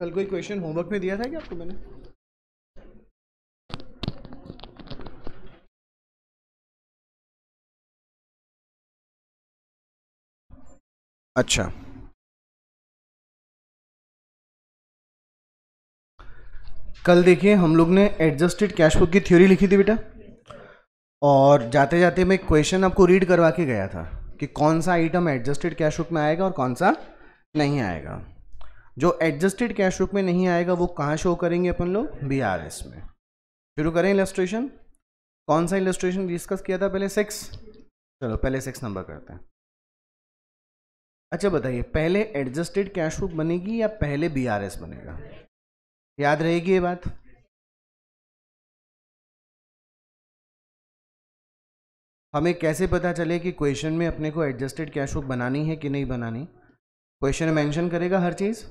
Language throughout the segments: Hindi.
कल कोई क्वेश्चन होमवर्क में दिया था क्या आपको मैंने अच्छा कल देखिए हम लोग ने एडजस्टेड कैश बुक की थ्योरी लिखी थी बेटा और जाते जाते मैं क्वेश्चन आपको रीड करवा के गया था कि कौन सा आइटम एडजस्टेड कैश बुक में आएगा और कौन सा नहीं आएगा जो एडजस्टेड कैश रूप में नहीं आएगा वो कहाँ शो करेंगे अपन लोग बी आर एस में शुरू करें इलेस्ट्रेशन कौन सा इलेस्ट्रेशन डिस्कस किया था पहले सिक्स चलो पहले सिक्स नंबर करते हैं अच्छा बताइए पहले एडजस्टेड कैश बुक बनेगी या पहले बी आर एस बनेगा याद रहेगी ये बात हमें कैसे पता चले कि क्वेश्चन में अपने को एडजस्टेड कैश बुक बनानी है कि नहीं बनानी क्वेश्चन मेंशन करेगा हर चीज़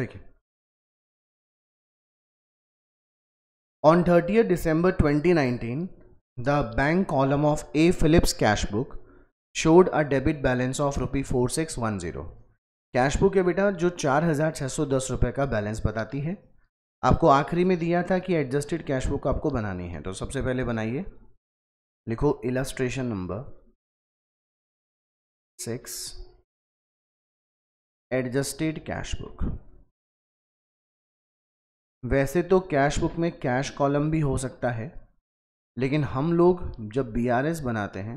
देखिए on thirty December 2019, the bank column of A Phillips cash book showed a debit balance of rupee four six one zero cash book है बेटा जो चार हज़ार छः सौ दस रुपये का बैलेंस बताती है आपको आखिरी में दिया था कि एडजस्टेड कैश बुक आपको बनानी है तो सबसे पहले बनाइए लिखो illustration number six adjusted cash book वैसे तो कैश बुक में कैश कॉलम भी हो सकता है लेकिन हम लोग जब बी बनाते हैं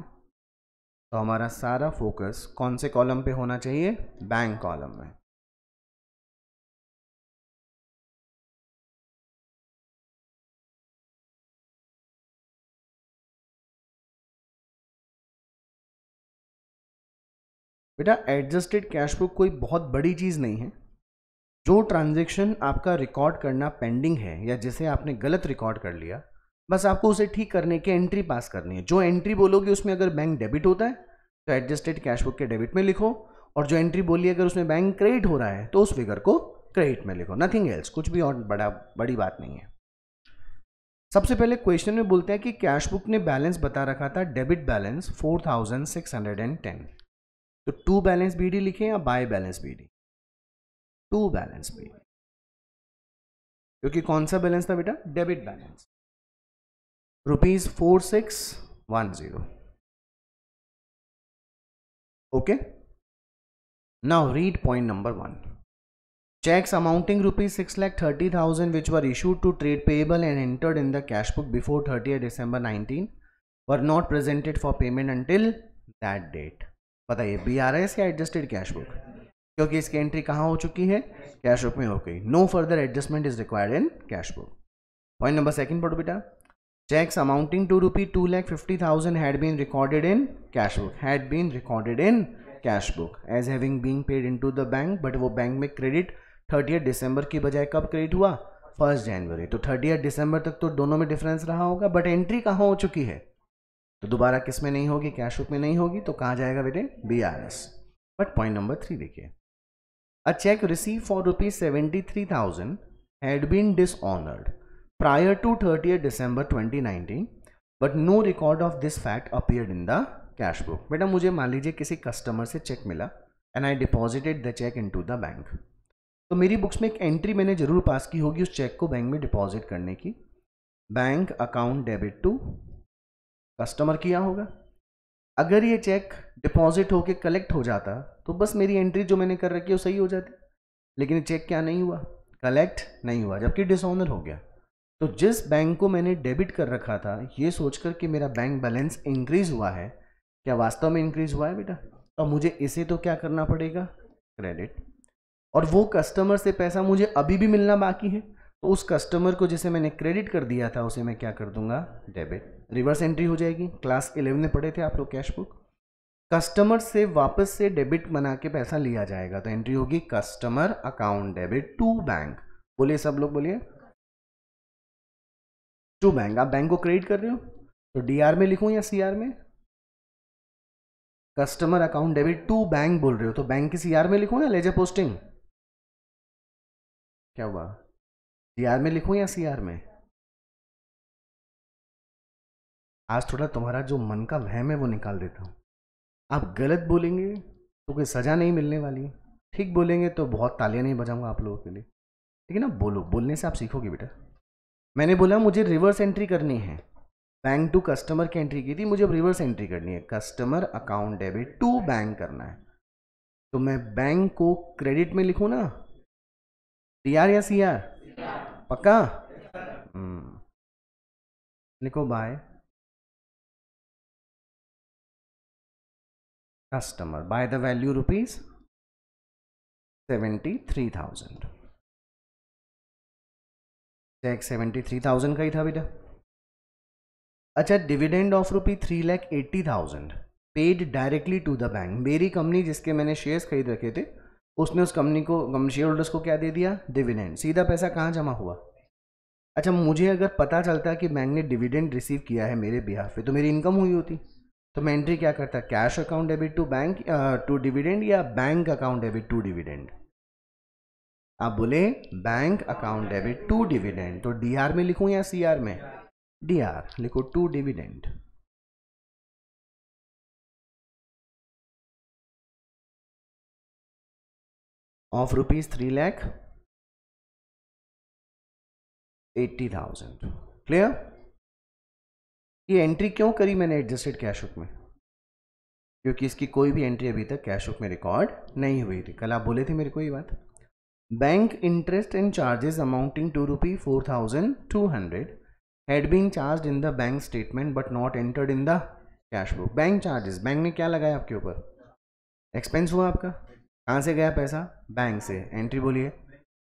तो हमारा सारा फोकस कौन से कॉलम पे होना चाहिए बैंक कॉलम में बेटा एडजस्टेड कैश बुक कोई बहुत बड़ी चीज़ नहीं है जो ट्रांजेक्शन आपका रिकॉर्ड करना पेंडिंग है या जिसे आपने गलत रिकॉर्ड कर लिया बस आपको उसे ठीक करने के एंट्री पास करनी है जो एंट्री बोलोगे उसमें अगर बैंक डेबिट होता है तो एडजस्टेड कैश बुक के डेबिट में लिखो और जो एंट्री बोली अगर उसमें बैंक क्रेडिट हो रहा है तो उस फिगर को क्रेडिट में लिखो नथिंग एल्स कुछ भी और बड़ा बड़ी बात नहीं है सबसे पहले क्वेश्चन में बोलते हैं कि कैश बुक ने बैलेंस बता रखा था डेबिट बैलेंस टेन तो टू बैलेंस डी लिखें या by balance D to balance पे क्योंकि कौन सा बैलेंस था बेटा debit balance rupees four six one zero okay now read point number one cheques amounting rupees six lakh thirty thousand which were issued to trade payable and entered in the cash book before thirty December nineteen were not presented for payment until that date बताइए बी आर एस या एडजस्टेड कैश बुक क्योंकि इसकी एंट्री कहाँ हो चुकी है कैश बुक में हो गई no further adjustment is required in cash book point number second पढ़ो बेटा checks to to rupee 2 lakh 50000 had been recorded in cash book had been recorded in cash book as having been paid into the bank but वो बैंक में क्रेडिट थर्टी दिसंबर की बजाय कब क्रेडिट हुआ फर्स्ट जनवरी तो थर्टी दिसंबर तक तो दोनों में डिफरेंस रहा होगा बट एंट्री कहाँ हो चुकी है तो दोबारा किस में नहीं होगी कैश बुक में नहीं होगी तो कहाँ जाएगा बेटे B R S but point number three देखिए A check received for rupees seventy three thousand had been dishonored prior to thirtieth December twenty nineteen, but no record of this fact appeared in the cash book. बेटा मुझे मान लीजिए किसी कस्टमर से चेक मिला and I deposited the check into the bank. तो मेरी बुक्स में एक एंट्री मैंने जरूर पास की होगी उस चेक को बैंक में डिपॉजिट करने की bank account debit to customer किया होगा अगर ये चेक डिपॉजिट होके कलेक्ट हो जाता तो बस मेरी एंट्री जो मैंने कर रखी है वो सही हो जाती लेकिन चेक क्या नहीं हुआ कलेक्ट नहीं हुआ जबकि डिसऑनर हो गया तो जिस बैंक को मैंने डेबिट कर रखा था ये सोचकर कि मेरा बैंक बैलेंस इंक्रीज हुआ है क्या वास्तव में इंक्रीज हुआ है बेटा अब मुझे इसे तो क्या करना पड़ेगा क्रेडिट और वो कस्टमर से पैसा मुझे अभी भी मिलना बाकी है तो उस कस्टमर को जिसे मैंने क्रेडिट कर दिया था उसे मैं क्या कर दूंगा डेबिट रिवर्स एंट्री हो जाएगी क्लास इलेवन में पढ़े थे आप लोग कैश बुक कस्टमर से वापस से डेबिट बना के पैसा लिया जाएगा तो एंट्री होगी customer account debit to bank बोलिए सब लोग बोलिए टू बैंक आप बैंक को क्रेडिट कर रहे हो तो डीआर में लिखूं या सीआर में customer account debit to bank बोल रहे हो तो बैंक की सीआर में लिखूं या लेजर पोस्टिंग क्या हुआ डीआर में लिखूं या सीआर में आज थोड़ा तुम्हारा जो मन का वहम है वो निकाल देता हूं आप गलत बोलेंगे तो कोई सज़ा नहीं मिलने वाली ठीक बोलेंगे तो बहुत तालियां नहीं बजाऊंगा आप लोगों के लिए ठीक है ना बोलो बोलने से आप सीखोगे बेटा मैंने बोला मुझे रिवर्स एंट्री करनी है बैंक टू कस्टमर की एंट्री की थी मुझे अब रिवर्स एंट्री करनी है customer account debit to bank करना है तो मैं बैंक को क्रेडिट में लिखूँ ना टी आर या सी आर पक्का हम्म। लिखो by customer by the value rupees 73,000 cheque thousand का ही था बेटा अच्छा dividend of rupee three lakh eighty thousand paid directly to the bank मेरी कंपनी जिसके मैंने शेयर्स खरीद रखे थे उसने उस कंपनी को शेयर होल्डर्स को क्या दे दिया डिविडेंड सीधा पैसा कहाँ जमा हुआ अच्छा मुझे अगर पता चलता कि बैंक ने डिविडेंड रिसीव किया है मेरे बिहाफ पे तो मेरी इनकम हुई होती तो मैं एंट्री क्या करता cash account debit to bank to dividend या bank account debit to dividend आप बोले bank account debit to dividend तो डीआर में लिखूं या सीआर में डीआर लिखो to dividend of rupees three lakh eighty thousand clear ये एंट्री क्यों करी मैंने एडजस्टेड कैश बुक में क्योंकि इसकी कोई भी एंट्री अभी तक कैश बुक में रिकॉर्ड नहीं हुई थी कल आप बोले थे मेरे को ये बात bank interest and charges amounting to rupee four thousand two hundred had been charged in the bank statement but not entered in the cash book bank charges bank ने क्या लगाया आपके ऊपर एक्सपेंस हुआ आपका कहाँ से गया पैसा बैंक से एंट्री बोलिए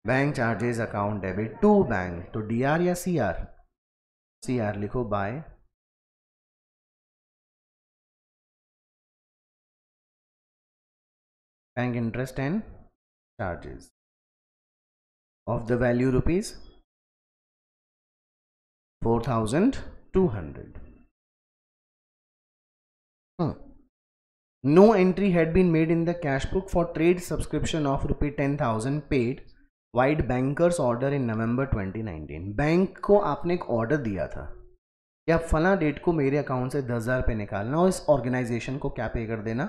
bank charges account debit to bank तो डी आर या सी आर सी आर लिखो by bank interest and charges of the value rupees 4200 hmm. no entry had been made in the cash book for trade subscription of rupee 10000 paid vide bankers order in November 2019 bank को आपने एक ऑर्डर दिया था कि आप फला डेट को मेरे अकाउंट से दस हज़ार रुपये निकालना और इस ऑर्गेनाइजेशन को क्या पे कर देना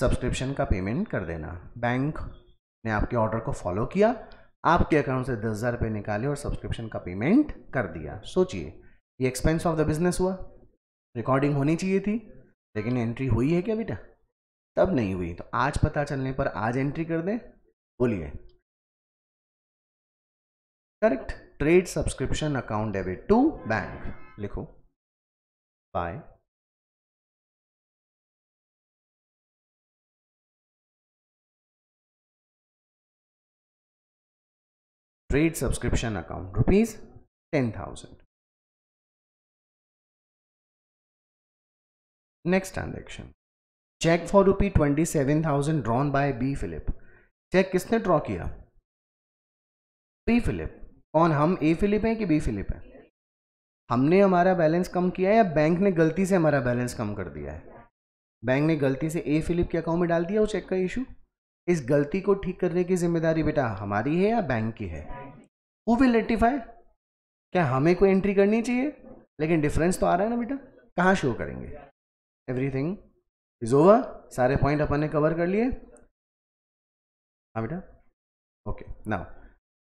सब्सक्रिप्शन का पेमेंट कर देना बैंक ने आपके ऑर्डर को फॉलो किया आपके अकाउंट से दस हज़ार रुपये निकाले और सब्सक्रिप्शन का पेमेंट कर दिया सोचिए ये एक्सपेंस ऑफ द बिजनेस हुआ रिकॉर्डिंग होनी चाहिए थी लेकिन एंट्री हुई है क्या बेटा तब नहीं हुई तो आज पता चलने पर आज एंट्री कर दें बोलिए correct trade subscription account debit to bank लिखो by rupees ten thousand next transaction cheque for rupee twenty seven thousand drawn by B Phillip cheque किसने ड्रॉ किया बी फिलिप कौन हम ए फिलिप हैं कि बी फिलिप हैं हमने हमारा बैलेंस कम किया है या बैंक ने गलती से हमारा बैलेंस कम कर दिया है बैंक ने गलती से ए फिलिप के अकाउंट में डाल दिया वो चेक का इशू इस गलती को ठीक करने की जिम्मेदारी बेटा हमारी है या बैंक की है वो विल रेटिफाई क्या हमें कोई एंट्री करनी चाहिए लेकिन डिफरेंस तो आ रहा है ना बेटा कहाँ शो करेंगे एवरीथिंग इज ओवर सारे पॉइंट अपन ने कवर कर लिए हाँ बेटा ओके नाउ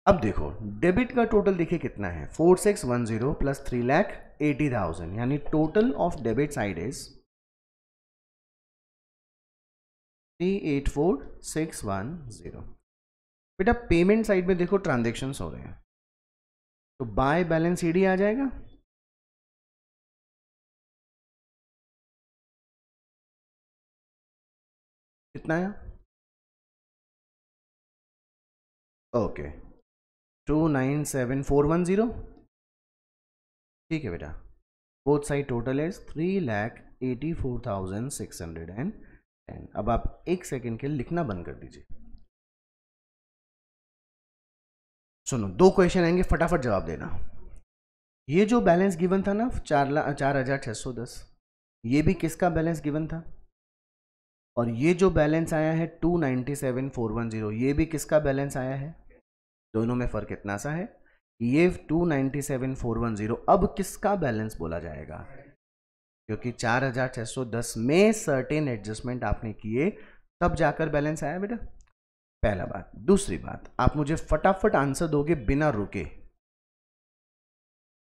अब देखो डेबिट का टोटल देखिए कितना है four six one zero plus three lakh eighty thousand यानी total of debit side is three eight four six one zero बेटा पेमेंट साइड में देखो ट्रांजेक्शन्स हो रहे हैं तो बाय बैलेंस ईडी आ जाएगा कितना है okay two nine seven four one zero ठीक है बेटा both side total is three lakh eighty four thousand six hundred and an अब आप एक सेकेंड के लिखना बंद कर दीजिए सुनो दो क्वेश्चन आएंगे फटाफट जवाब देना ये जो बैलेंस गिवन था ना चार ला चार हजार छः सौ दस ये भी किसका बैलेंस गिवन था और ये जो बैलेंस आया है two ninety seven four one zero ये भी किसका बैलेंस आया है दोनों में फ़र्क इतना सा है ये two ninety seven four one zero अब किसका बैलेंस बोला जाएगा क्योंकि 4610 में सर्टेन एडजस्टमेंट आपने किए तब जाकर बैलेंस आया बेटा पहला बात दूसरी बात आप मुझे फटाफट आंसर दोगे बिना रुके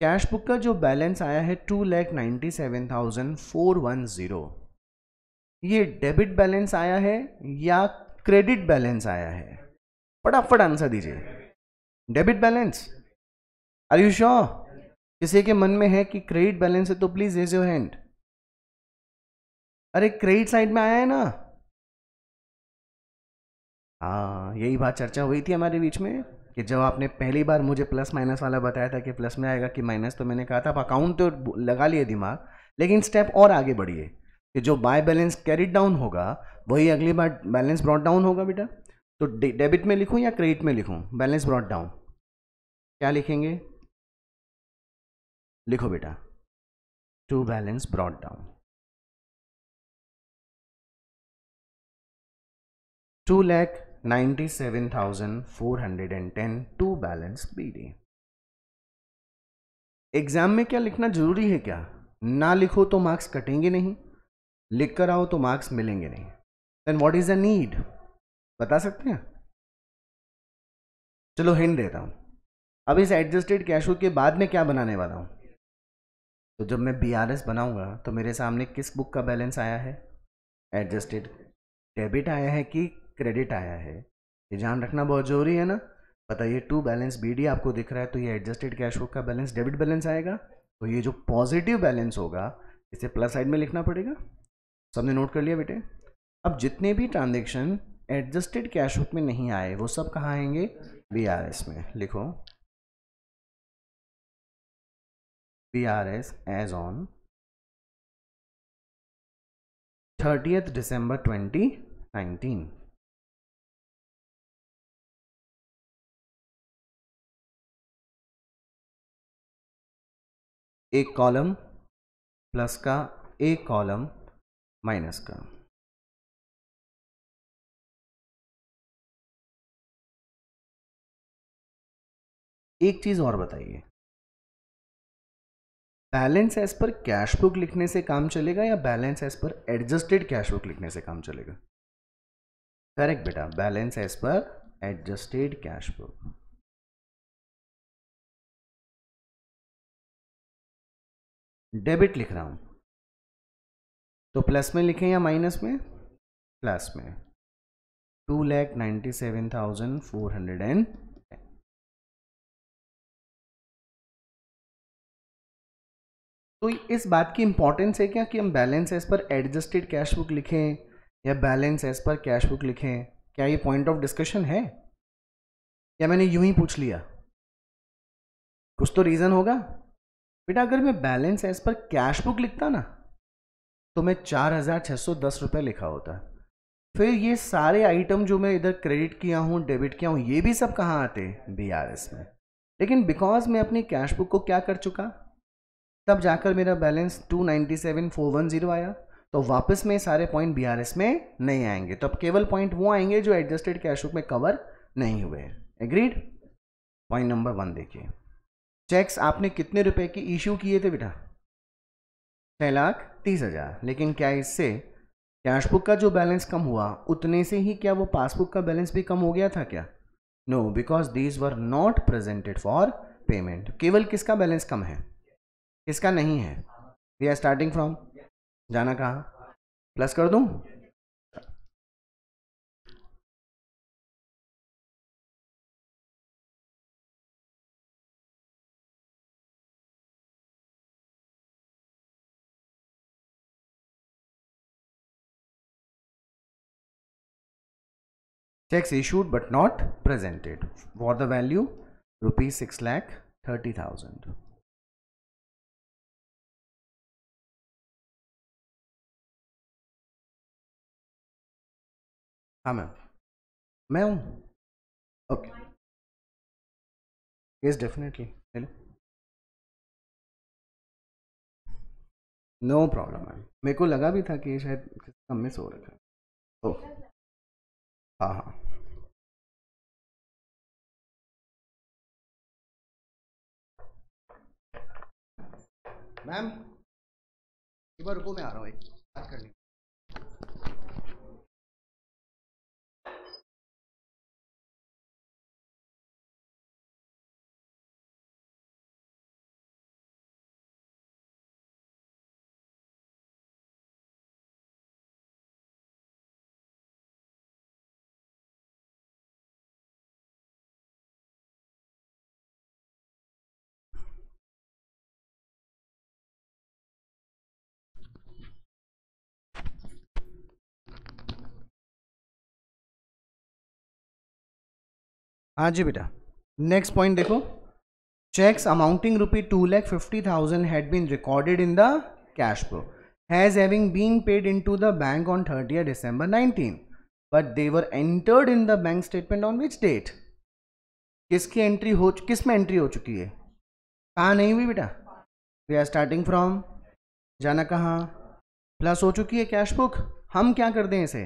कैश बुक का जो बैलेंस आया है two lakh ninety seven thousand four one zero ये डेबिट बैलेंस आया है या क्रेडिट बैलेंस आया है फटाफट आंसर दीजिए debit balance are you sure किसी के मन में है कि क्रेडिट बैलेंस है तो प्लीज़ रेज योर हैंड अरे क्रेडिट साइड में आया है ना हाँ यही बात चर्चा हुई थी हमारे बीच में कि जब आपने पहली बार मुझे प्लस माइनस वाला बताया था कि प्लस में आएगा कि माइनस तो मैंने कहा था आप अकाउंट तो लगा लिए दिमाग लेकिन स्टेप और आगे बढ़िए कि जो बाय बैलेंस कैरिड डाउन होगा वही अगली बार बैलेंस ब्रॉड डाउन होगा बेटा तो डेबिट में लिखूँ या क्रेडिट में लिखूँ बैलेंस ब्रॉड डाउन क्या लिखेंगे लिखो बेटा to balance brought down two lakh ninety seven thousand four hundred and ten to balance B D exam में क्या लिखना जरूरी है क्या ना लिखो तो मार्क्स कटेंगे नहीं लिख कर आओ तो मार्क्स मिलेंगे नहीं then what is the need बता सकते हैं चलो हिंट देता हूं अब इस एडजस्टेड कैशो के बाद में क्या बनाने वाला हूं तो जब मैं बी आर एस बनाऊँगा तो मेरे सामने किस बुक का बैलेंस आया है एडजस्टेड डेबिट आया है कि क्रेडिट आया है ये ध्यान रखना बहुत ज़रूरी है ना बताइए टू बैलेंस बी डी आपको दिख रहा है तो ये एडजस्टेड कैश बुक का बैलेंस डेबिट बैलेंस आएगा तो ये जो पॉजिटिव बैलेंस होगा इसे प्लस साइड में लिखना पड़ेगा सबने नोट कर लिया बेटे अब जितने भी ट्रांजेक्शन एडजस्टेड कैश बुक में नहीं आए वो सब कहाँ आएंगे बी आर एस में लिखो PRS as on 30th December 2019. एक कॉलम प्लस का एक कॉलम माइनस का एक चीज़ और बताइए बैलेंस एज पर कैश बुक लिखने से काम चलेगा या बैलेंस एज पर एडजस्टेड कैश बुक लिखने से काम चलेगा करेक्ट बेटा बैलेंस एज पर एडजस्टेड कैश बुक डेबिट लिख रहा हूं तो प्लस में लिखें या माइनस में प्लस में two lakh ninety seven thousand four hundred and तो इस बात की इंपॉर्टेंस है क्या कि हम बैलेंस एज पर एडजस्टेड कैश बुक लिखें या बैलेंस एज पर कैश बुक लिखें क्या ये पॉइंट ऑफ डिस्कशन है या मैंने यूं ही पूछ लिया कुछ तो रीज़न होगा बेटा अगर मैं बैलेंस एज पर कैश बुक लिखता ना तो मैं चार हज़ार छः सौ दस रुपये लिखा होता फिर ये सारे आइटम जो मैं इधर क्रेडिट किया हूँ डेबिट किया हूँ ये भी सब कहाँ आते बी आर एस में लेकिन बिकॉज मैं अपनी कैश बुक को क्या कर चुका तब जाकर मेरा balance two ninety seven four one zero आया तो वापस में सारे पॉइंट बीआरएस में नहीं आएंगे तो अब केवल पॉइंट वो आएंगे जो एडजस्टेड कैश बुक में कवर नहीं हुए एग्रीड पॉइंट नंबर वन देखिए चेक्स आपने कितने रुपए की इश्यू किए थे बेटा छह लाख तीस हज़ार लेकिन क्या इससे कैश बुक का जो बैलेंस कम हुआ उतने से ही क्या वो पासबुक का बैलेंस भी कम हो गया था क्या no because these were not presented for payment केवल किसका बैलेंस कम है इसका नहीं है वी आर स्टार्टिंग फ्रॉम जाना कहाँ प्लस कर दूँ checks issued but not presented for the value rupees 6 lakh 30000 हाँ मैम मैं हूँ okay yes definitely hello no problem ma'am मेरे को लगा भी था कि शायद कम में सो रखा है ओके हाँ हाँ मैम एक बार रुको मैं आ रहा हूँ एक बात करनी हाँ जी बेटा नेक्स्ट पॉइंट देखो cheques amounting rupee two lakh fifty thousand had been recorded in the cash flow has having been paid in into the bank on thirty December nineteen but they were entered in the bank statement on which date किसकी एंट्री हो किस में एंट्री हो चुकी है कहाँ नहीं हुई बेटा वे आर स्टार्टिंग फ्रॉम जाना कहाँ प्लस हो चुकी है कैश बुक हम क्या कर दें इसे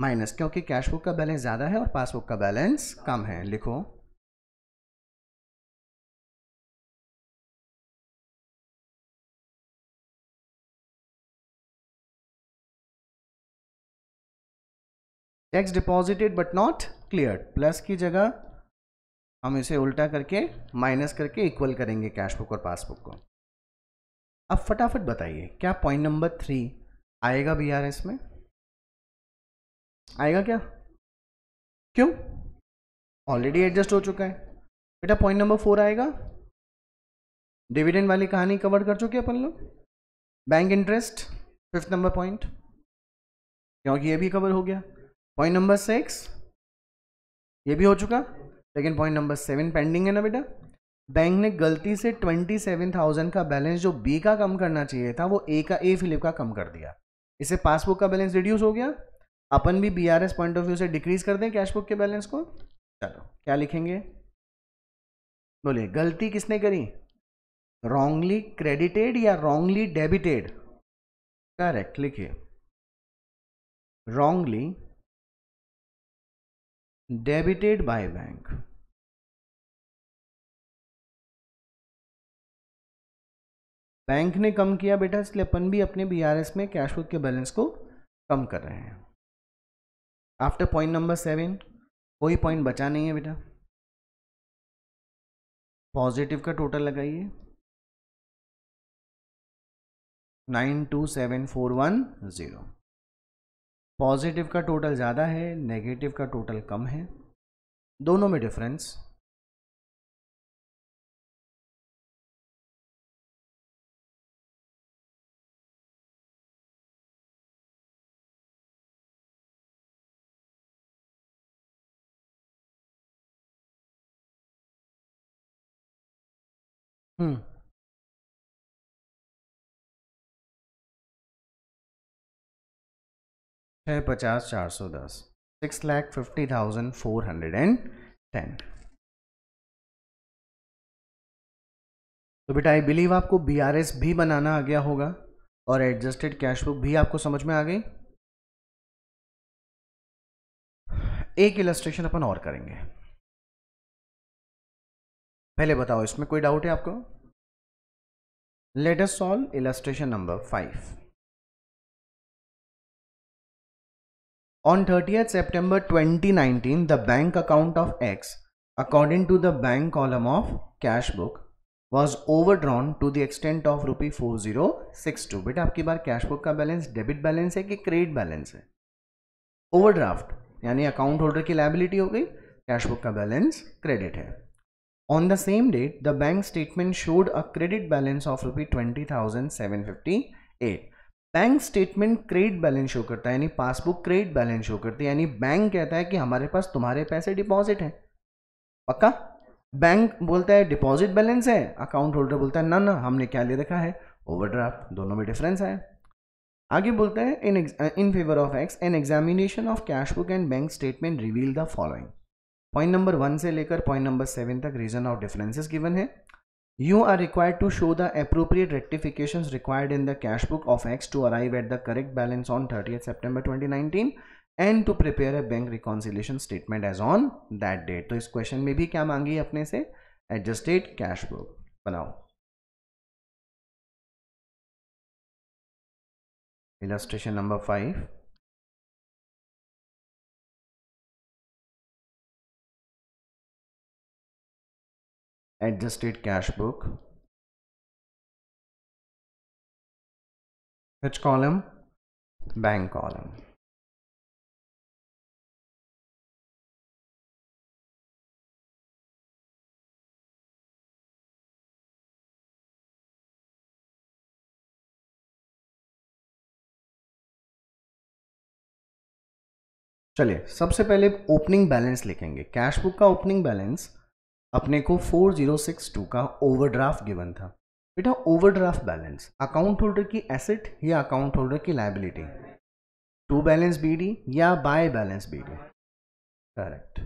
माइनस क्योंकि कैश बुक का बैलेंस ज़्यादा है और पासबुक का बैलेंस कम है लिखो tax deposited but not clear plus की जगह हम इसे उल्टा करके माइनस करके इक्वल करेंगे कैश बुक और पासबुक को अब फटाफट बताइए क्या पॉइंट नंबर थ्री आएगा बी आर एस में आएगा क्या क्यों ऑलरेडी एडजस्ट हो चुका है बेटा पॉइंट नंबर फोर आएगा डिविडेंड वाली कहानी कवर कर चुके अपन लोग bank interest fifth number point क्योंकि ये भी कवर हो गया पॉइंट नंबर सिक्स ये भी हो चुका लेकिन पॉइंट नंबर सेवन पेंडिंग है ना बेटा बैंक ने गलती से ट्वेंटी सेवन थाउजेंड का बैलेंस जो बी का कम करना चाहिए था वो ए का ए फिलिप का कम कर दिया इससे पासबुक का बैलेंस रिड्यूस हो गया अपन भी B R S point of view से डिक्रीज कर दें कैश बुक के बैलेंस को चलो क्या लिखेंगे बोलिए गलती किसने करी रॉन्गली क्रेडिटेड या रॉन्गली डेबिटेड करेक्ट लिखिए wrongly debited by bank bank ने कम किया बेटा इसलिए अपन भी अपने बीआरएस में कैश बुक के बैलेंस को कम कर रहे हैं आफ्टर पॉइंट नंबर सेवन कोई पॉइंट बचा नहीं है बेटा पॉजिटिव का टोटल लगाइए nine two seven four one zero positive का टोटल ज़्यादा है नेगेटिव का टोटल कम है दोनों में डिफरेंस हम्म छः पचास चार सौ दस six lakh fifty thousand four hundred and ten तो बेटा आई बिलीव आपको बी आर एस भी बनाना आ गया होगा और एडजस्टेड कैश बुक भी आपको समझ में आ गई एक इलस्ट्रेशन अपन और करेंगे पहले बताओ इसमें कोई डाउट है आपको latest solve illustration number five On 30th September 2019, the bank account of X, according to the bank column of cash book, was overdrawn to the extent of rupee four zero six two बेटा आपकी बार कैश बुक का बैलेंस डेबिट बैलेंस है कि क्रेडिट बैलेंस है ओवर ड्राफ्ट यानी अकाउंट होल्डर की लाइबिलिटी हो गई कैश बुक का बैलेंस क्रेडिट है On the same date, the bank statement showed a credit balance of rupee twenty thousand seven fifty eight bank statement credit balance show करता है यानी पासबुक क्रेडिट बैलेंस शो करती है यानी बैंक कहता है कि हमारे पास तुम्हारे पैसे डिपॉजिट हैं पक्का बैंक बोलता है डिपॉजिट बैलेंस है अकाउंट होल्डर बोलता है ना ना हमने क्या ले रखा है ओवरड्राफ्ट दोनों में डिफरेंस है आगे बोलते हैं in in favour of X an examination of cash book and bank statement reveal the following point number one से लेकर पॉइंट नंबर सेवन तक रीजन ऑफ डिफरेंसेस गिवन है you are required to show the appropriate rectification required in the cash book of X to arrive at the correct balance on thirty September twenty and to prepare a bank reconciliation statement as on that date तो इस क्वेश्चन में भी क्या मांगी अपने से एडजस्टेड कैश बुक बनाओ illustration number five adjusted cash book which column bank column चलिए सबसे पहले ओपनिंग बैलेंस लिखेंगे कैश बुक का ओपनिंग बैलेंस अपने को 4062 का ओवरड्राफ्ट गिवन था बेटा ओवरड्राफ्ट बैलेंस अकाउंट होल्डर की एसेट या अकाउंट होल्डर की लाइबिलिटी टू बैलेंस बीडी या by balance BD correct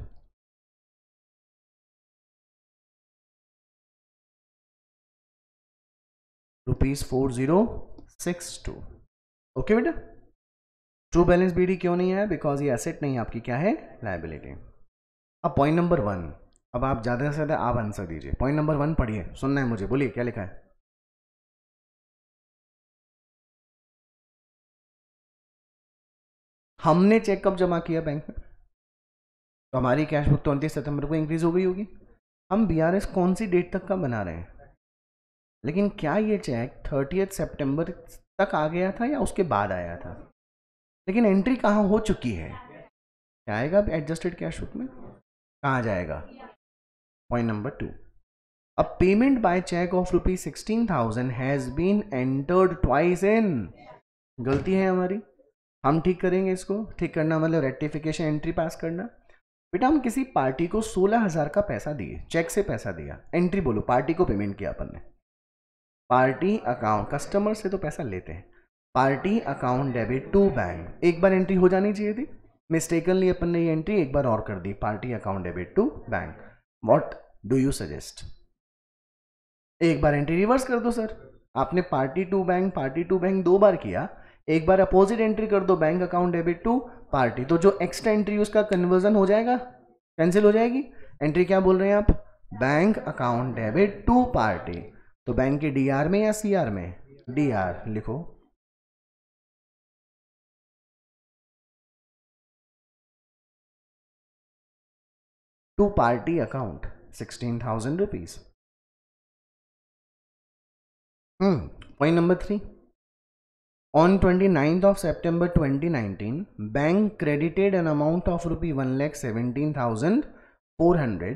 rupees four zero six two okay बेटा टू बैलेंस बीडी क्यों नहीं है बिकॉज ये एसेट नहीं है आपकी क्या है लाइबिलिटी अब पॉइंट नंबर वन अब आप ज़्यादा से ज़्यादा आप आंसर दीजिए पॉइंट नंबर वन पढ़िए सुनना है मुझे बोलिए क्या लिखा है हमने चेकअप जमा किया बैंक में तो हमारी कैश बुक तो उनतीस सितंबर को इंक्रीज हो गई होगी हम बीआरएस कौन सी डेट तक का बना रहे हैं लेकिन क्या ये चेक थर्टी सितंबर तक आ गया था या उसके बाद आया था लेकिन एंट्री कहाँ हो चुकी है क्या आएगा एडजस्टेड कैश बुक में कहाँ जाएगा point number two A payment by cheque of rupees sixteen thousand has been entered twice in गलती है हमारी हम ठीक करेंगे इसको ठीक करना मतलब रेटिफिकेशन एंट्री पास करना बेटा हम किसी पार्टी को सोलह हज़ार का पैसा दिए चेक से पैसा दिया एंट्री बोलो पार्टी को पेमेंट किया अपन ने पार्टी अकाउंट कस्टमर से तो पैसा लेते हैं party account debit to bank एक बार एंट्री हो जानी चाहिए थी मिस्टेकनली अपन ने ये एंट्री एक बार और कर दी party account debit to bank what do you suggest एक बार एंट्री रिवर्स कर दो सर आपने party to bank party to bank दो बार किया एक बार अपोजिट एंट्री कर दो bank account debit to party तो जो एक्स्ट्रा एंट्री उसका कन्वर्जन हो जाएगा कैंसिल हो जाएगी एंट्री क्या बोल रहे हैं आप bank account debit to party तो बैंक के डीआर में या सीआर में डीआर लिखो two party account 16000 rupees hmm, point number 3 on 29th of september 2019 bank credited an amount of rupee 1 lakh 17400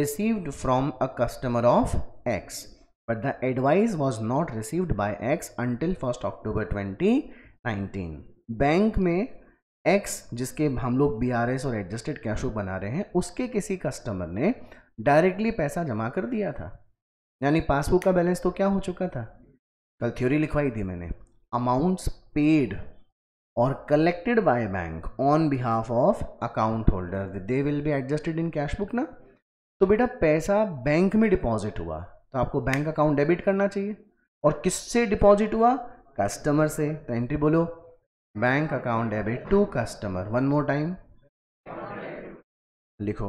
received from a customer of X, but the advice was not received by X until 1st October 2019. Bank may X जिसके हम लोग बी और एडजस्टेड कैशो बना रहे हैं उसके किसी कस्टमर ने डायरेक्टली पैसा जमा कर दिया था यानी पासबुक का बैलेंस तो क्या हो चुका था कल थ्योरी लिखवाई थी मैंने अमाउंट्स पेड और collected by bank on behalf of account holder they will be adjusted in cash book ना तो बेटा पैसा बैंक में डिपॉजिट हुआ तो आपको बैंक अकाउंट डेबिट करना चाहिए और किससे डिपॉजिट हुआ कस्टमर से तो एंट्री बोलो bank account debit to customer one more time लिखो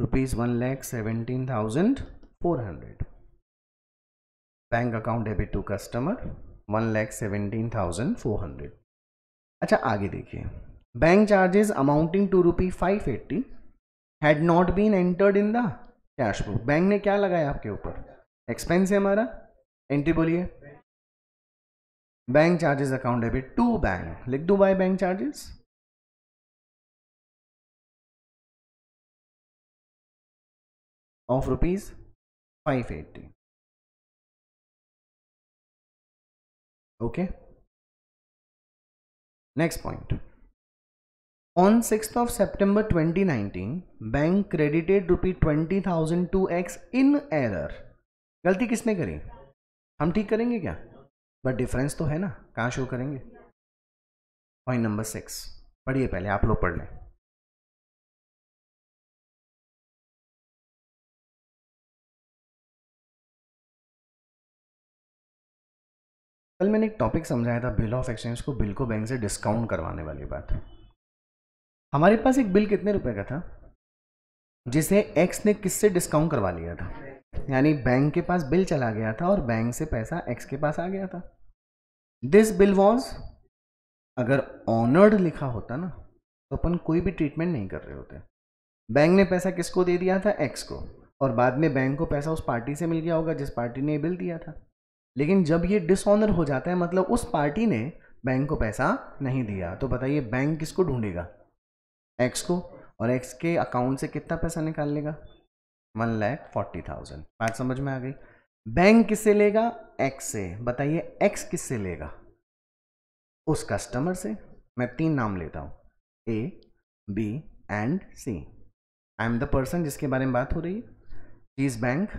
rupees one lakh seventeen thousand four hundred bank account debit to customer one lakh seventeen thousand four hundred अच्छा आगे देखिए bank charges amounting to rupee five eighty had not been entered in the cash flow bank ने क्या लगाया आपके ऊपर एक्सपेंस है हमारा एंट्री बोलिए bank charges account debit to bank लिख दू by bank charges of rupees five eighty okay next point On 6th of September 2019, bank credited rupee twenty thousand two X in error गलती किसने करी हम ठीक करेंगे क्या बट डिफरेंस तो है ना कहाँ शो करेंगे पॉइंट नंबर सिक्स पढ़िए पहले आप लोग पढ़ लें कल मैंने एक टॉपिक समझाया था बिल ऑफ एक्सचेंज को बिल को बैंक से डिस्काउंट करवाने वाली बात है हमारे पास एक बिल कितने रुपए का था जिसे एक्स ने किससे डिस्काउंट करवा लिया था यानी बैंक के पास बिल चला गया था और बैंक से पैसा एक्स के पास आ गया था दिस बिल वॉज अगर ऑनर्ड लिखा होता ना तो अपन कोई भी ट्रीटमेंट नहीं कर रहे होते बैंक ने पैसा किसको दे दिया था एक्स को और बाद में बैंक को पैसा उस पार्टी से मिल गया होगा जिस पार्टी ने बिल दिया था लेकिन जब ये डिसऑनर हो जाता है मतलब उस पार्टी ने बैंक को पैसा नहीं दिया तो बताइए बैंक किसको ढूंढेगा एक्स को और एक्स के अकाउंट से कितना पैसा निकाल लेगा वन लैख फोर्टी थाउजेंड बात समझ में आ गई बैंक किससे लेगा एक्स से बताइए एक्स किससे लेगा उस कस्टमर से मैं तीन नाम लेता हूँ A B and C I am the person जिसके बारे में बात हो रही है she is bank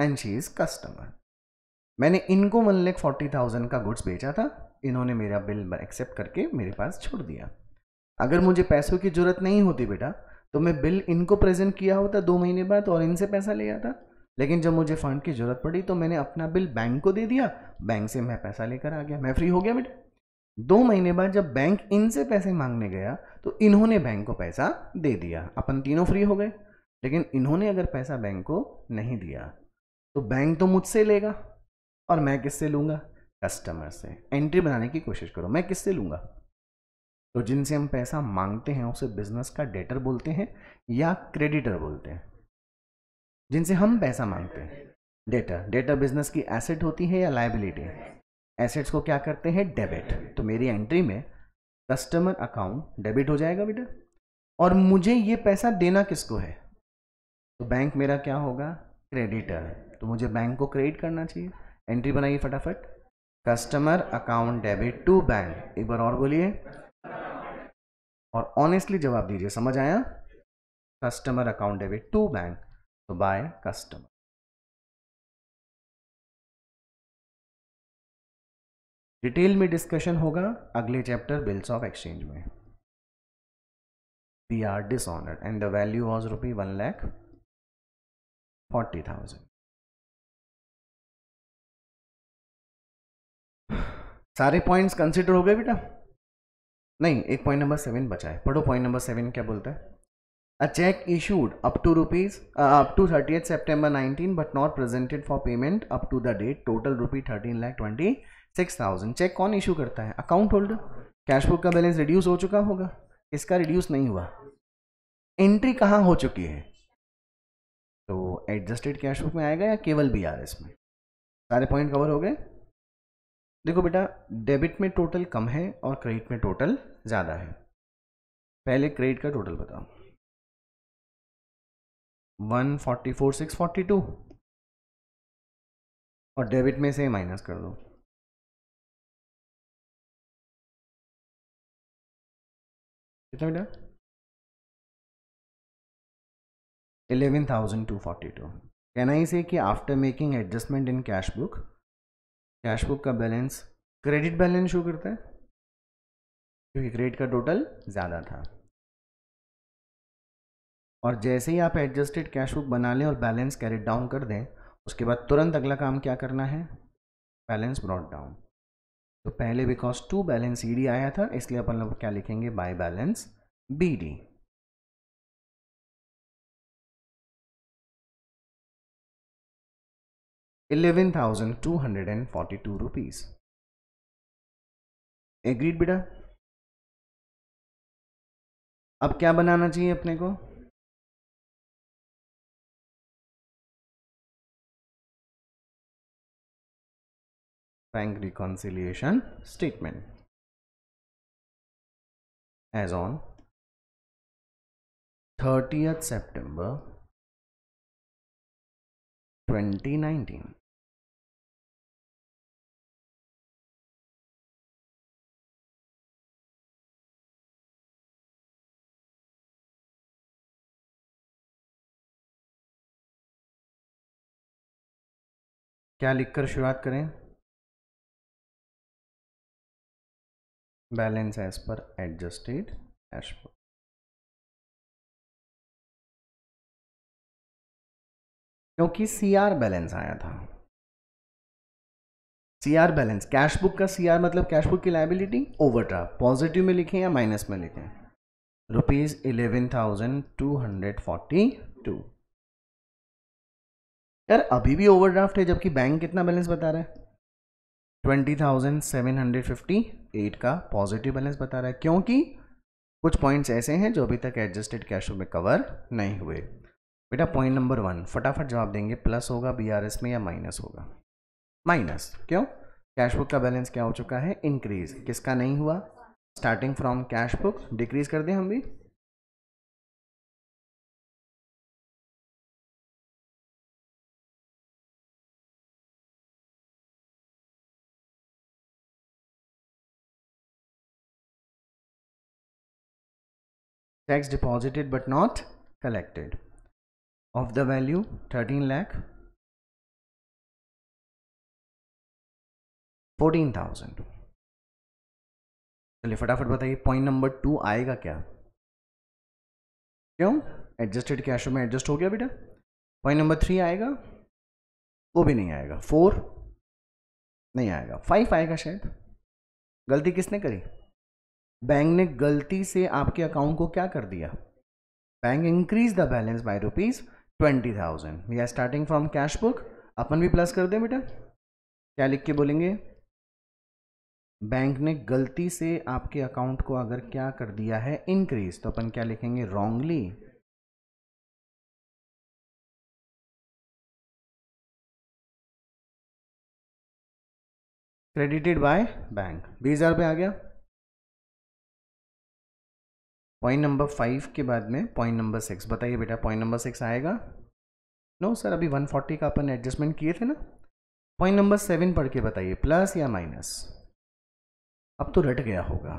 and she is customer मैंने इनको वन लैख फोर्टी थाउजेंड का गुड्स बेचा था इन्होंने मेरा बिल एक्सेप्ट करके मेरे पास छोड़ दिया अगर मुझे पैसों की जरूरत नहीं होती बेटा तो मैं बिल इनको प्रेजेंट किया होता दो महीने बाद और इनसे पैसा ले आता लेकिन जब मुझे फ़ंड की ज़रूरत पड़ी तो मैंने अपना बिल बैंक को दे दिया बैंक से मैं पैसा लेकर आ गया मैं फ्री हो गया बेटा दो महीने बाद जब बैंक इनसे पैसे मांगने गया तो इन्होंने बैंक को पैसा दे दिया अपन तीनों फ्री हो गए लेकिन इन्होंने अगर पैसा बैंक को नहीं दिया तो बैंक तो मुझसे लेगा और मैं किससे लूँगा कस्टमर से एंट्री बनाने की कोशिश करो मैं किससे लूँगा तो जिनसे हम पैसा मांगते हैं उसे बिजनेस का डेटर बोलते हैं या क्रेडिटर बोलते हैं जिनसे हम पैसा मांगते हैं डेटर डेटर बिजनेस की एसेट होती है या लाइबिलिटी एसेट्स को क्या करते हैं डेबिट तो मेरी एंट्री में कस्टमर अकाउंट डेबिट हो जाएगा बेटा और मुझे ये पैसा देना किसको है तो बैंक मेरा क्या होगा क्रेडिटर तो मुझे बैंक को क्रेडिट करना चाहिए एंट्री बनाइए फटाफट customer account debit to bank एक बार और बोलिए और ऑनेस्टली जवाब दीजिए समझ आया customer account debit to bank तो बाय कस्टमर डिटेल में डिस्कशन होगा अगले चैप्टर बिल्स ऑफ एक्सचेंज में they are dishonoured and the value was rupee one lakh forty thousand सारे पॉइंट्स कंसिडर हो गए बेटा नहीं एक पॉइंट नंबर सेवन बचा है पढ़ो पॉइंट नंबर सेवन क्या बोलता है issued up to rupees up to thirty up September nineteen but not presented for payment up to the date total rupee thirteen lakh twenty six thousand cheque कौन इशू करता है अकाउंट होल्डर कैश बुक का बैलेंस रिड्यूस हो चुका होगा इसका रिड्यूस नहीं हुआ एंट्री कहाँ हो चुकी है तो एडजस्टेड कैश बुक में आएगा या केवल बी आर एस में सारे पॉइंट कवर हो गए देखो बेटा डेबिट में टोटल कम है और क्रेडिट में टोटल ज़्यादा है पहले क्रेडिट का टोटल बताओ one forty four six forty two और डेबिट में से माइनस कर दो कितना बेटा eleven thousand two forty two कहना ही से कि after making adjustment in cash book cash book का बैलेंस क्रेडिट बैलेंस शो करता है क्योंकि क्रेडिट का टोटल ज़्यादा था और जैसे ही आप एडजस्टेड कैश बुक बना लें और बैलेंस कैरेट डाउन कर दें उसके बाद तुरंत अगला काम क्या करना है बैलेंस ब्रॉड डाउन तो पहले बिकॉज टू बैलेंस ई आया था इसलिए अपन लोग क्या लिखेंगे by balance B D 11,242 rupees agreed बेटा अब क्या बनाना चाहिए अपने को bank reconciliation statement as on thirtieth September twenty nineteen क्या लिखकर शुरुआत करें बैलेंस एज पर एडजस्टेड कैश फ्लो क्योंकि सी आर बैलेंस आया था C R balance cash book का सीआर मतलब कैश बुक की लाइबिलिटी ओवरड्राफ्ट पॉजिटिव में लिखें या माइनस में लिखें rupees eleven thousand two hundred forty to यार अभी भी ओवरड्राफ्ट है जबकि बैंक कितना बैलेंस बता रहा है twenty thousand seven hundred fifty eight का पॉजिटिव बैलेंस बता रहा है क्योंकि कुछ पॉइंट्स ऐसे हैं जो अभी तक एडजस्टेड कैश में कवर नहीं हुए बेटा पॉइंट नंबर वन फटाफट जवाब देंगे प्लस होगा बीआरएस में या माइनस होगा माइनस क्यों कैश बुक का बैलेंस क्या हो चुका है इंक्रीज किसका नहीं हुआ starting from cash book decrease कर दें हम भी tax deposited but not collected of the value 13 lakh 14,000 चलिए फटाफट बताइए पॉइंट नंबर टू आएगा क्या क्यों एडजस्टेड कैश में एडजस्ट हो गया बेटा पॉइंट नंबर थ्री आएगा वो भी नहीं आएगा फोर नहीं आएगा फाइव आएगा शायद गलती किसने करी बैंक ने गलती से आपके अकाउंट को क्या कर दिया bank increase the balance by rupees twenty thousand we are starting from cash book अपन भी प्लस कर दें बेटा क्या लिख के बोलेंगे बैंक ने गलती से आपके अकाउंट को अगर क्या कर दिया है इंक्रीज तो अपन क्या लिखेंगे रॉन्गली क्रेडिटेड बाय बैंक बीस हज़ार रुपये आ गया पॉइंट नंबर फाइव के बाद में पॉइंट नंबर सिक्स बताइए बेटा पॉइंट नंबर सिक्स आएगा नो no, सर अभी वन फोर्टी का अपन एडजस्टमेंट किए थे ना पॉइंट नंबर सेवन पढ़ के बताइए प्लस या माइनस अब तो रट गया होगा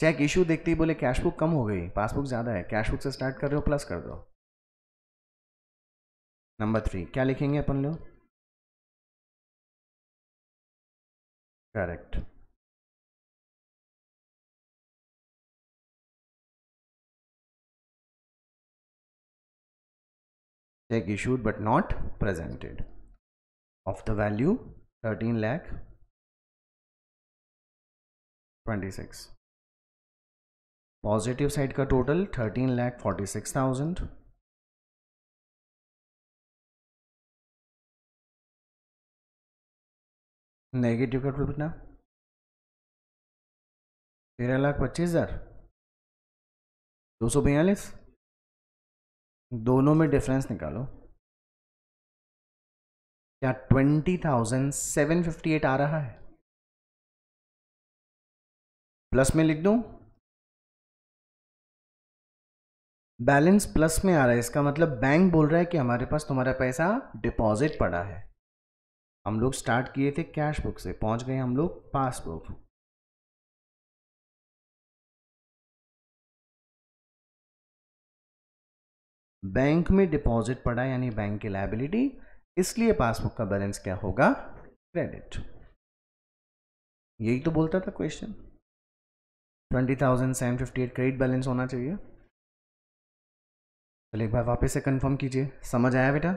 चेक इशू देखते ही बोले कैश बुक कम हो गई पासबुक ज़्यादा है कैश बुक से स्टार्ट कर रहे हो प्लस कर दो नंबर थ्री क्या लिखेंगे अपन लोग correct check issued but not presented of the value 13 lakh 26 positive side का total thirteen lakh forty six thousand negative का टोटल कितना तेरह लाख पच्चीस हजार दो सौ बयालीस दोनों में डिफरेंस निकालो क्या twenty thousand seven fifty eight आ रहा है प्लस में लिख दू बैलेंस प्लस में आ रहा है इसका मतलब बैंक बोल रहा है कि हमारे पास तुम्हारा पैसा डिपॉजिट पड़ा है हम लोग स्टार्ट किए थे कैश बुक से पहुंच गए हम लोग पासबुक बैंक में डिपॉजिट पड़ा यानी बैंक की लाइबिलिटी इसलिए पासबुक का बैलेंस क्या होगा क्रेडिट यही तो बोलता था question twenty thousand seven fifty eight credit balance होना चाहिए चलिए एक बार वापस से कंफर्म कीजिए समझ आया बेटा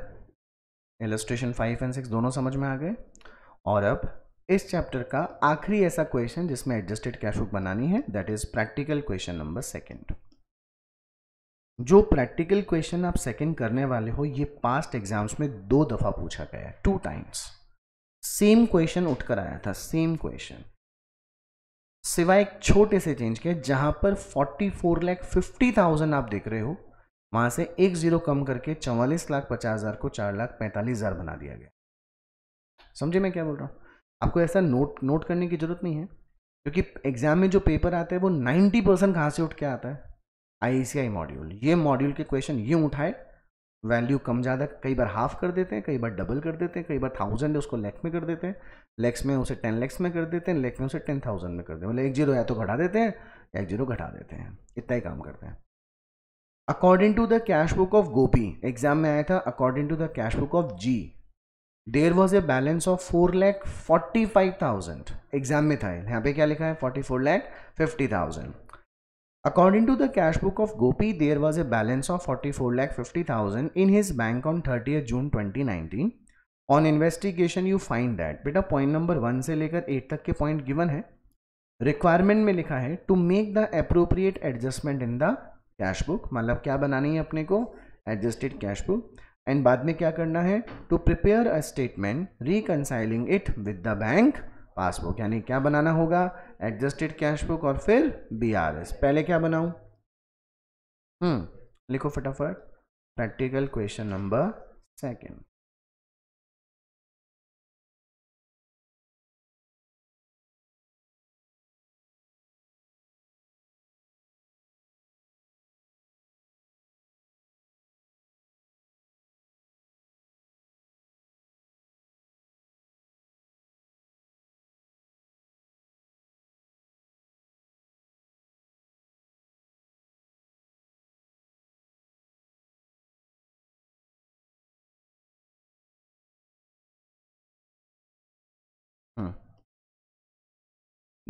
एलस्ट्रेशन फाइव एंड सिक्स दोनों समझ में आ गए और अब इस चैप्टर का आखिरी ऐसा क्वेश्चन जिसमें एडजस्टेड कैश बुक बनानी है that is practical question number second जो प्रैक्टिकल क्वेश्चन आप सेकंड करने वाले हो ये पास्ट एग्जाम्स में दो दफ़ा पूछा गया है टू टाइम्स सेम क्वेश्चन उठकर आया था सेम क्वेश्चन सिवाय एक छोटे से चेंज के जहां पर forty four lakh fifty thousand आप देख रहे हो वहां से एक जीरो कम करके चौवालीस लाख पचास हजार को चार लाख पैंतालीस हजार बना दिया गया समझे मैं क्या बोल रहा हूँ आपको ऐसा नोट नोट करने की जरूरत नहीं है क्योंकि एग्जाम में जो पेपर आता है वो नाइन्टी परसेंट कहाँ से उठ के आता है आईसीआई मॉड्यूल ये मॉड्यूल के क्वेश्चन ये उठाए वैल्यू कम ज़्यादा कई बार हाफ कर देते हैं कई बार डबल कर देते हैं कई बार थाउजेंड उसको लेख में कर देते हैं लेक्स में उसे टेन लेक्स में कर देते हैं लेख में उसे टेन थाउजेंड में कर देते हैं मतलब एक जीरो या तो घटा देते हैं या एक जीरो घटा देते हैं इतना ही काम करते हैं according to the cash book of Gopi exam में आया था according to the cash book of G there was a balance of four lakh forty five thousand exam में था यहाँ पे क्या लिखा है forty four lakh fifty thousand According to the cash book of Gopi, there was a balance of 44 lakh 50,000 in his bank on 30th June 2019. On investigation you find that बेटा पॉइंट नंबर वन से लेकर एट तक के पॉइंट गिवन है रिक्वायरमेंट में लिखा है to make the appropriate adjustment in the cash book मतलब क्या बनानी है अपने को एडजस्टेड कैश बुक एंड बाद में क्या करना है to prepare a statement reconciling it with the bank passbook यानी क्या बनाना होगा एडजस्टेड कैश बुक और फिर बी आर एस पहले क्या हम्म लिखो फटाफट practical question number second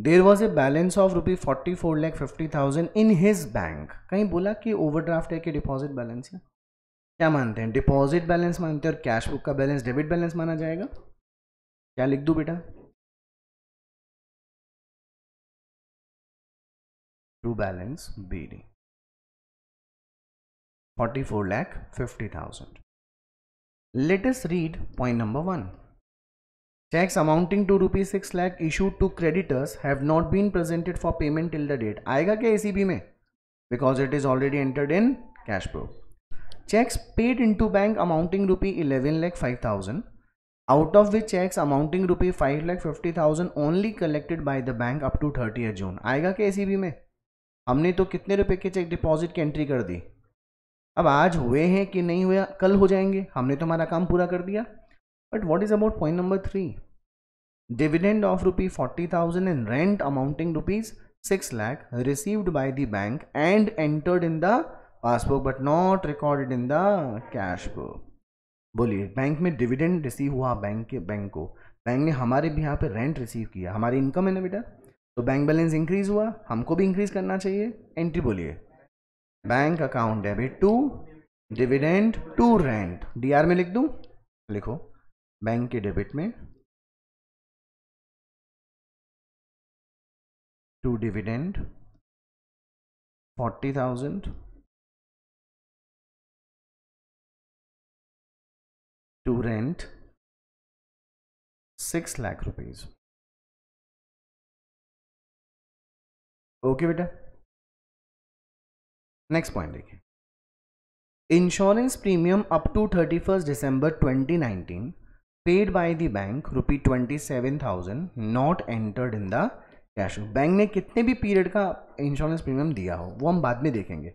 there was a balance of rupee forty four lakh fifty thousand in his bank कहीं बोला कि ओवरड्राफ्ट है कि डिपॉजिट बैलेंस है क्या मानते हैं डिपॉजिट बैलेंस मानते हैं और कैश बुक का बैलेंस डेबिट बैलेंस माना जाएगा क्या लिख दू बेटा to balance B D forty four lakh fifty thousand latest read point number one Checks amounting to rupees six lakh issue to creditors have not been presented for payment till the date आएगा क्या ए में because it is already entered in cash प्रो cheques paid in to bank amounting rupee eleven lakh five thousand out of which cheques amounting rupee five lakh fifty thousand only collected by the bank up to thirty June आएगा क्या ए में हमने तो कितने रुपए के चेक डिपॉजिट की एंट्री कर दी अब आज हुए हैं कि नहीं हुए कल हो जाएंगे हमने तो हमारा काम पूरा कर दिया But what is about point number 3? Dividend of rupee 40,000 and rent amounting rupees 6 lakh received by the bank and entered in the passbook but not recorded in the cash book बोलिए बैंक में डिविडेंड रिसीव हुआ बैंक के बैंक को बैंक ने हमारे भी यहाँ पे रेंट रिसीव किया हमारी इनकम है ना बेटा तो बैंक बैलेंस इंक्रीज हुआ हमको भी इंक्रीज करना चाहिए एंट्री बोलिए bank account debit to dividend to rent DR में लिख दूँ लिखो बैंक के डेबिट में to dividend forty thousand to rent six lakh rupees okay बेटा नेक्स्ट पॉइंट देखिए insurance premium up to thirty first December twenty nineteen paid by the bank rupee twenty seven thousand not entered in the cash bank ने कितने भी पीरियड का इंश्योरेंस प्रीमियम दिया हो वो हम बाद में देखेंगे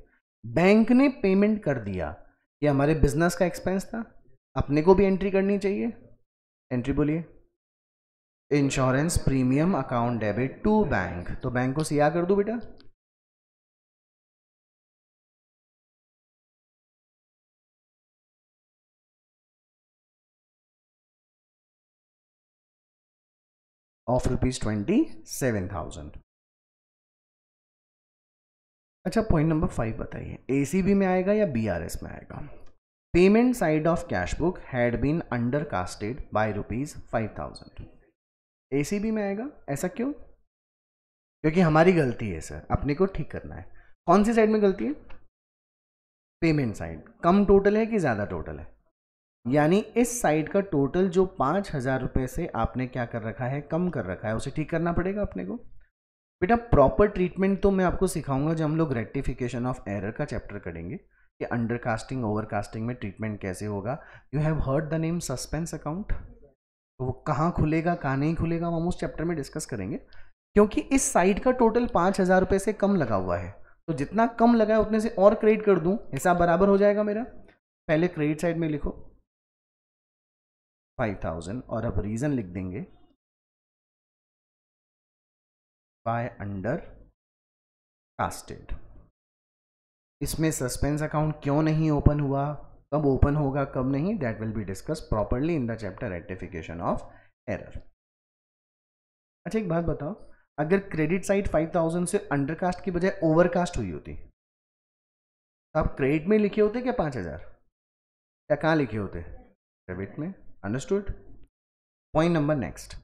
बैंक ने पेमेंट कर दिया ये हमारे बिजनेस का एक्सपेंस था अपने को भी एंट्री करनी चाहिए एंट्री बोलिए insurance premium account debit to bank तो बैंक को सिया कर दूँ बेटा of rupees twenty seven thousand अच्छा पॉइंट नंबर फाइव बताइए ए में आएगा या बी में आएगा payment side of cash book had been under casted by rupees five thousand A में आएगा ऐसा क्यों क्योंकि हमारी गलती है सर अपने को ठीक करना है कौन सी साइड में गलती है पेमेंट साइड कम टोटल है कि ज़्यादा टोटल है यानी इस साइड का टोटल जो पाँच हज़ार रुपये से आपने क्या कर रखा है कम कर रखा है उसे ठीक करना पड़ेगा अपने को बेटा प्रॉपर ट्रीटमेंट तो मैं आपको सिखाऊंगा जब हम लोग रेक्टिफिकेशन ऑफ एरर का चैप्टर करेंगे कि अंडर कास्टिंग ओवर कास्टिंग में ट्रीटमेंट कैसे होगा you have heard the name suspense account तो वो कहाँ खुलेगा कहाँ नहीं खुलेगा हम उस चैप्टर में डिस्कस करेंगे क्योंकि इस साइड का टोटल पाँच हज़ार रुपये से कम लगा हुआ है तो जितना कम लगा है उतने से और क्रेडिट कर दूँ हिसाब बराबर हो जाएगा मेरा पहले क्रेडिट साइड में लिखो फाइव थाउजेंड और अब रीज़न लिख देंगे बाय अंडर कास्टेड इसमें सस्पेंस अकाउंट क्यों नहीं ओपन हुआ कब ओपन होगा कब नहीं that will be discuss properly in the chapter rectification of error अच्छा एक बात बताओ अगर क्रेडिट साइड 5000 से अंडरकास्ट की बजाय ओवरकास्ट हुई होती तो आप क्रेडिट में लिखे होते क्या 5000 या कहाँ लिखे होते डेबिट में Understood? Point number next.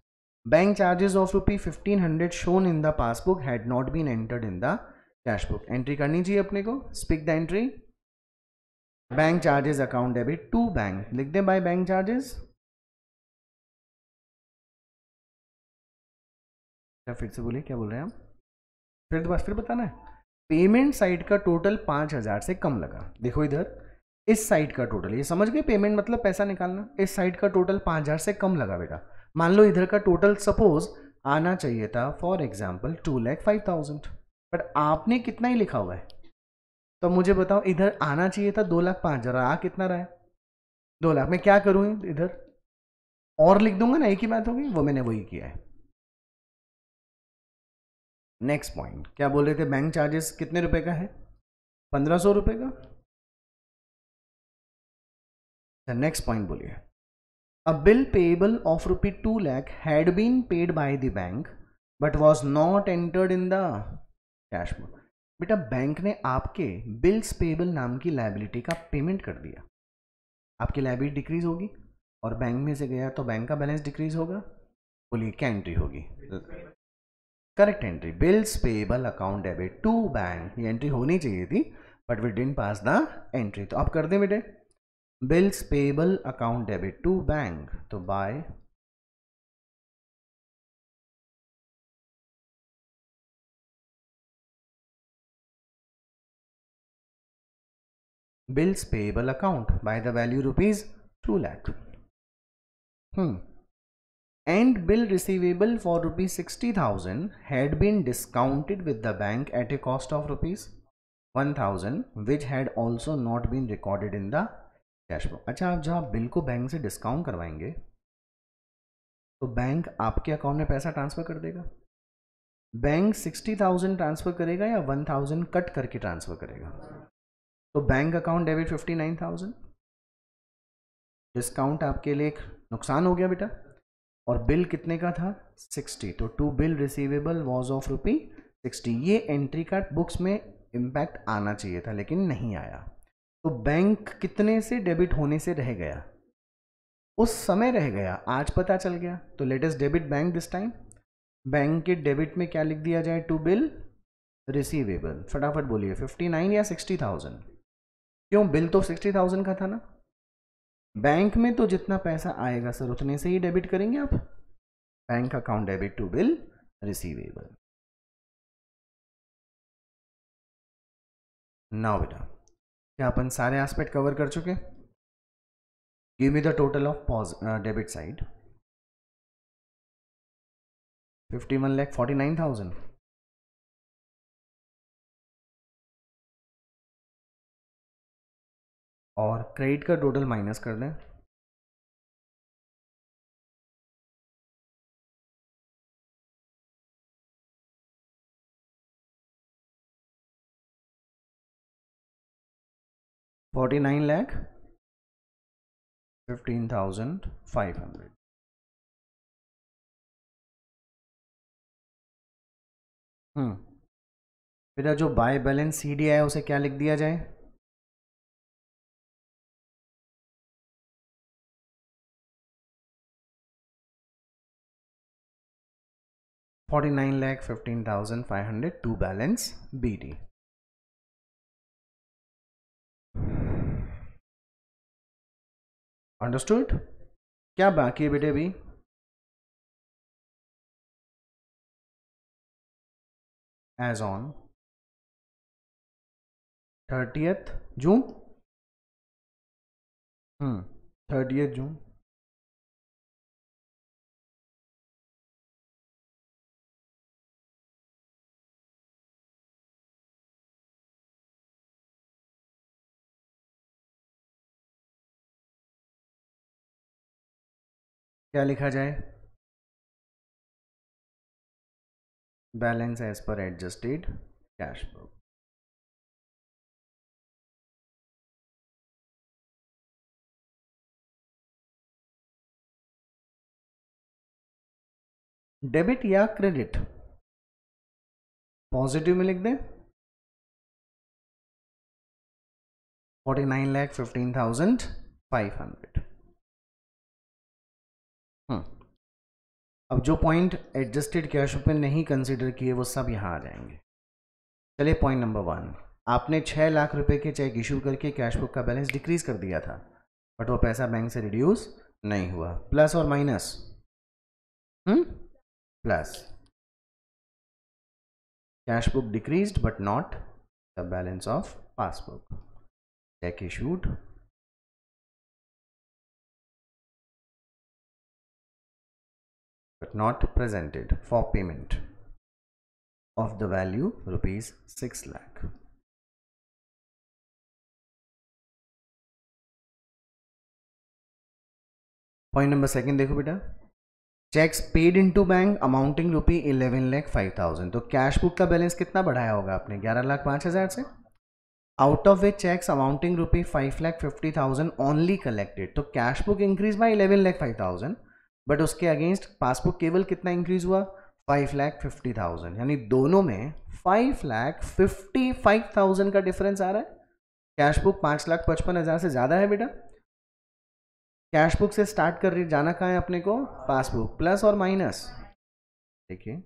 Bank charges of rupee 1500 shown in the passbook had not been entered in the cash book entry करनी चाहिए अपने को speak the entry bank charges account debit to bank लिख दें बाय बैंक चार्जेस क्या फिर से बोलिए क्या बोल रहे हैं हम फिर दोबारा फिर बताना है पेमेंट साइड का टोटल पाँच हज़ार से कम लगा देखो इधर इस साइड का टोटल ये समझ गए पेमेंट मतलब पैसा निकालना इस साइड का टोटल पाँच हज़ार से कम लगा बेटा मान लो इधर का टोटल सपोज आना चाहिए था for example two lakh five thousand but आपने कितना ही लिखा हुआ है तो मुझे बताओ इधर आना चाहिए था दो लाख पाँच हज़ार आ कितना रहा है दो लाख मैं क्या करूँ इधर और लिख दूंगा ना एक ही बात होगी वो मैंने वही किया है नेक्स्ट पॉइंट क्या बोल रहे थे बैंक चार्जेस कितने रुपए का है पंद्रह सौ रुपये का नेक्स्ट पॉइंट बोलिए a bill payable of rupee two lakh had been paid by the bank but was not entered in the cash book बेटा बैंक ने आपके बिल्स पेएबल नाम की लाइबिलिटी का पेमेंट कर दिया आपकी लाइबिलिटी डिक्रीज होगी और बैंक में से गया तो बैंक का बैलेंस डिक्रीज होगा बोलिए क्या एंट्री होगी correct entry bills payable account debit to bank ये एंट्री होनी चाहिए थी but we didn't pass the entry तो आप कर दें बेटे bills payable account debit to bank To buy bills payable account by the value rupees 2 lakh hmm and bill receivable for rupees 60000 had been discounted with the bank at a cost of rupees 1000 which had also not been recorded in the cash flow अच्छा आप जब बिल को बैंक से डिस्काउंट करवाएंगे तो बैंक आपके अकाउंट में पैसा ट्रांसफ़र कर देगा बैंक सिक्सटी थाउजेंड ट्रांसफ़र करेगा या वन थाउजेंड कट करके ट्रांसफ़र करेगा तो bank account debit fifty nine thousand discount आपके लिए एक नुकसान हो गया बेटा और बिल कितने का था सिक्सटी तो to bill receivable was of rupee sixty ये एंट्री का बुक्स में इम्पैक्ट आना चाहिए था लेकिन नहीं आया तो बैंक कितने से डेबिट होने से रह गया उस समय रह गया आज पता चल गया तो latest debit bank this time bank के डेबिट में क्या लिख दिया जाए टू बिल रिसीवेबल फटाफट बोलिए फिफ्टी नाइन या सिक्सटी थाउजेंड क्यों बिल तो सिक्सटी थाउजेंड का था ना बैंक में तो जितना पैसा आएगा सर उतने से ही डेबिट करेंगे आप bank account debit to bill receivable now बेटा क्या अपन सारे एस्पेक्ट कवर कर चुके give me the total of pause debit side fifty one lakh forty nine thousand और क्रेडिट का टोटल माइनस कर दें forty nine lakh fifteen thousand five hundred हम्म बेटा जो बाय बैलेंस सी डी है उसे क्या लिख दिया जाए forty nine lakh fifteen thousand five hundred to balance B D understood क्या बाकी है बेटे अभी as on thirtieth June hmm thirtieth June क्या लिखा जाए बैलेंस एज पर एडजस्टेड कैश बुक डेबिट या क्रेडिट पॉजिटिव में लिख दें forty nine lakh fifteen thousand five hundred हाँ। अब जो पॉइंट एडजस्टेड कैश में नहीं कंसिडर किए वो सब यहाँ आ जाएंगे चलिए पॉइंट नंबर वन आपने छः लाख रुपए के चेक इशू करके कैश बुक का बैलेंस डिक्रीज कर दिया था बट वो पैसा बैंक से रिड्यूस नहीं हुआ प्लस और माइनस हम्म plus cash book decrease but not the balance of passbook cheque issued but not presented for payment of the value rupees 6 lakh. Point number second देखो बेटा cheques paid into bank amounting rupee eleven lakh five thousand तो कैश बुक का बैलेंस कितना बढ़ाया होगा आपने ग्यारह लाख पाँच हज़ार से out of which cheques amounting rupee five lakh fifty thousand only collected तो cash book increase by eleven lakh five thousand but उसके अगेंस्ट पासबुक केवल कितना इंक्रीज हुआ फाइव लैख फिफ्टी थाउजेंड यानी दोनों में five lakh fifty five thousand का डिफरेंस आ रहा है कैश बुक पाँच लाख पचपन हज़ार से ज़्यादा है बेटा कैश बुक से स्टार्ट कर रही जाना कहाँ है अपने को पासबुक प्लस और माइनस देखिए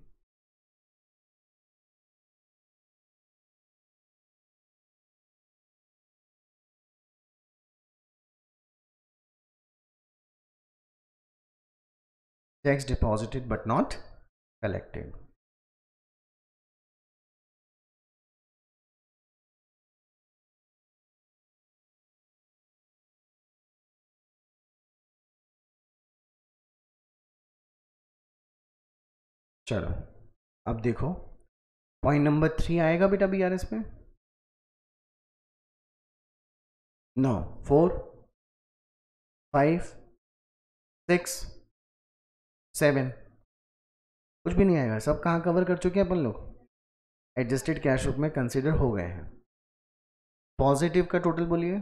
checks deposited but not collected चलो अब देखो पॉइंट नंबर थ्री आएगा बेटा बी आर एस में नौ फोर फाइव सिक्स सेवन कुछ भी नहीं आएगा सब कहाँ कवर कर चुके हैं अपन लोग एडजस्टेड कैश रूप में कंसिडर हो गए हैं पॉजिटिव का टोटल बोलिए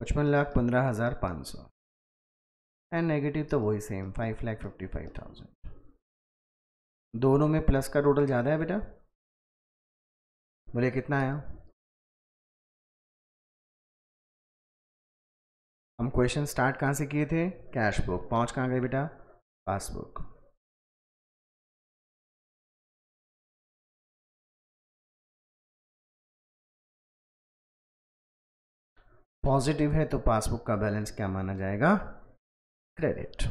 पचपन लाख पंद्रह हज़ार पाँच सौ एंड नेगेटिव तो वही same five lakh fifty five thousand दोनों में प्लस का टोटल ज़्यादा है बेटा बोले कितना आया हम क्वेश्चन स्टार्ट कहाँ से किए थे कैश बुक पहुँच कहाँ गए बेटा पासबुक पॉजिटिव है तो पासबुक का बैलेंस क्या माना जाएगा credit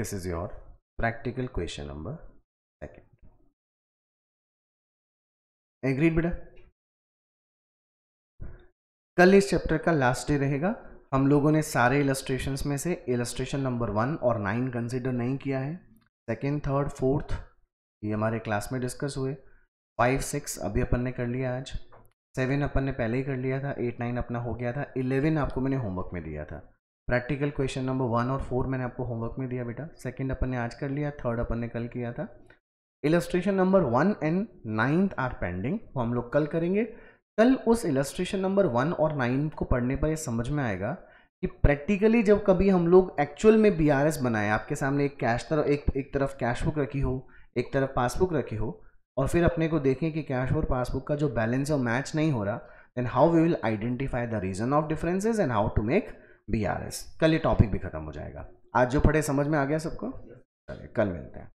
this is your practical question number second agreed बेटा कल इस चैप्टर का लास्ट डे रहेगा हम लोगों ने सारे इलस्ट्रेशंस में से इलस्ट्रेशन नंबर वन और नाइन कंसिडर नहीं किया है सेकेंड थर्ड फोर्थ ये हमारे क्लास में डिस्कस हुए फाइव सिक्स अभी अपन ने कर लिया आज सेवन अपन ने पहले ही कर लिया था एट नाइन अपना हो गया था इलेवन आपको मैंने होमवर्क में दिया था प्रैक्टिकल क्वेश्चन नंबर वन और फोर मैंने आपको होमवर्क में दिया बेटा सेकेंड अपन ने आज कर लिया थर्ड अपन ने कल किया था illustration number one and ninth are pending वो हम लोग कल करेंगे कल उस इलस्ट्रेशन नंबर वन और नाइन को पढ़ने पर ये समझ में आएगा कि प्रैक्टिकली जब कभी हम लोग एक्चुअल में बी आर एस बनाए आपके सामने एक कैश तरफ एक एक तरफ कैश बुक रखी हो एक तरफ पासबुक रखी हो और फिर अपने को देखें कि कैश और पासबुक का जो बैलेंस है वो मैच नहीं हो रहा then how we will identify the reason of differences and how to make B R S कल ये टॉपिक भी खत्म हो जाएगा आज जो पढ़े समझ में आ गया सबको चलिए कल मिलते हैं